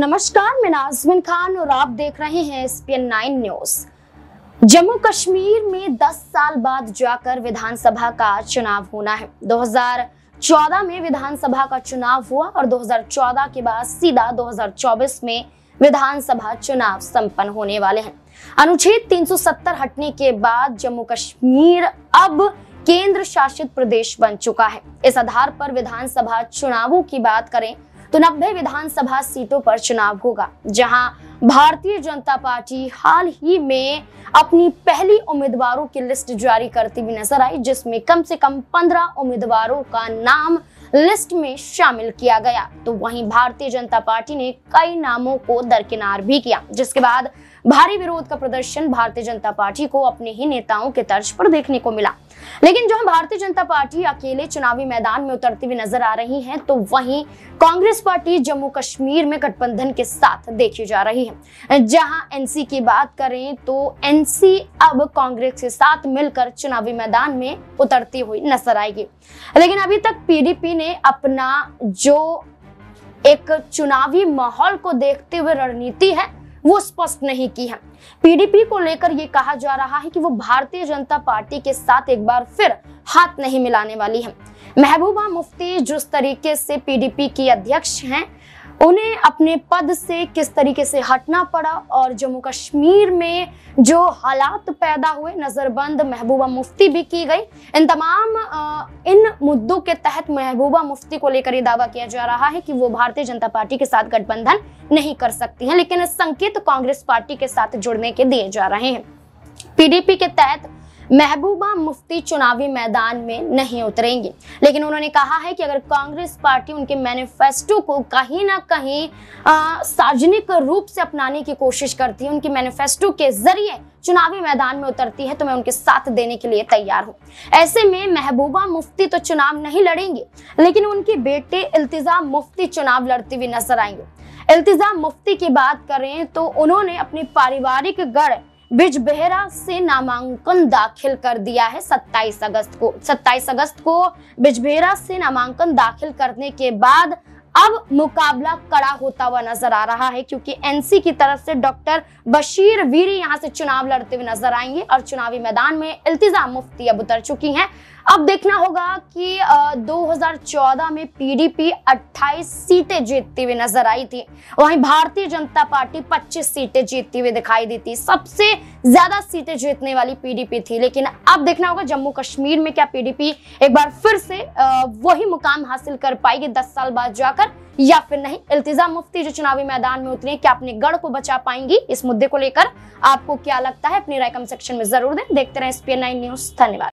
नमस्कार मैं नाजमिन खान और आप देख रहे हैं SPN nine news Jammu Kashmir में 10 साल बाद जाकर विधानसभा का चुनाव होना है 2014 में विधानसभा का चुनाव हुआ और 2014 के बाद सीधा 2024 में विधानसभा चुनाव संपन्न होने वाले हैं अनुच्छेद 370 हटने के बाद जम्मू कश्मीर अब केंद्र शासित प्रदेश बन चुका है इस आधार पर विधानसभा चुनावों की बात करें तो नब्बे विधानसभा सीटों पर चुनाव होगा जहां भारतीय जनता पार्टी हाल ही में अपनी पहली उम्मीदवारों की लिस्ट जारी करती हुई नजर आई जिसमें कम से कम पंद्रह उम्मीदवारों का नाम लिस्ट में शामिल किया गया तो वहीं भारतीय जनता पार्टी ने कई नामों को दरकिनार भी किया जिसके बाद भारी विरोध का प्रदर्शन भारतीय जनता पार्टी को अपने ही नेताओं के तर्ज पर देखने को मिला लेकिन जहां भारतीय जनता पार्टी अकेले चुनावी मैदान में उतरती हुई नजर आ रही है तो वहीं कांग्रेस पार्टी जम्मू कश्मीर में गठबंधन के साथ देखी जा रही है जहां एनसी की बात करें तो एनसी अब कांग्रेस के साथ मिलकर चुनावी मैदान में उतरती हुई नजर आएगी लेकिन अभी तक पीडीपी ने अपना जो एक चुनावी माहौल को देखते हुए रणनीति है वो स्पष्ट नहीं की है पीडीपी को लेकर ये कहा जा रहा है कि वो भारतीय जनता पार्टी के साथ एक बार फिर हाथ नहीं मिलाने वाली है महबूबा मुफ्ती जिस तरीके से पीडीपी की अध्यक्ष हैं उन्हें अपने पद से किस तरीके से हटना पड़ा और जम्मू कश्मीर में जो हालात पैदा हुए नज़रबंद महबूबा मुफ्ती भी की गई इन तमाम मुद्दों के तहत महबूबा मुफ्ती को लेकर यह दावा किया जा रहा है कि वो भारतीय जनता पार्टी के साथ गठबंधन नहीं कर सकती हैं लेकिन संकेत कांग्रेस पार्टी के साथ जुड़ने के दिए जा रहे हैं पीडीपी के तहत महबूबा मुफ्ती चुनावी मैदान में नहीं उतरेंगे लेकिन उन्होंने कहा है कि अगर कांग्रेस पार्टी उनके मैनिफेस्टो को कहीं ना कहीं सार्वजनिक रूप से अपनाने की कोशिश करती है उनके मैनिफेस्टो के जरिए चुनावी मैदान में उतरती है तो मैं उनके साथ देने के लिए तैयार हूँ ऐसे में महबूबा मुफ्ती तो चुनाव नहीं लड़ेंगे लेकिन उनके बेटे इल्तिजाम मुफ्ती चुनाव लड़ते हुए नजर आएंगे इल्तिजाम मुफ्ती की बात करें तो उन्होंने अपनी पारिवारिक गढ़ बिजबेहरा से नामांकन दाखिल कर दिया है 27 अगस्त को 27 अगस्त को बिजबेहरा से नामांकन दाखिल करने के बाद अब मुकाबला कड़ा होता हुआ नजर आ रहा है क्योंकि एनसी की तरफ से डॉक्टर बशीर वीरी यहां से चुनाव लड़ते हुए नजर आएंगे और चुनावी मैदान में इल्तिजाम मुफ्ती अब उतर चुकी हैं अब देखना होगा कि 2014 में पीडीपी 28 सीटें जीतती हुई नजर आई थी वहीं भारतीय जनता पार्टी 25 सीटें जीतती हुई दिखाई दी थी सबसे ज्यादा सीटें जीतने वाली पीडीपी थी लेकिन अब देखना होगा जम्मू कश्मीर में क्या पीडीपी एक बार फिर से वही मुकाम हासिल कर पाएगी दस साल बाद जाकर या फिर नहीं इल्तिजा मुफ्ती जो चुनावी मैदान में उतरी है क्या अपने गढ़ को बचा पाएंगी इस मुद्दे को लेकर आपको क्या लगता है अपनी राय कम सेक्शन में जरूर दें देखते रहे एस न्यूज धन्यवाद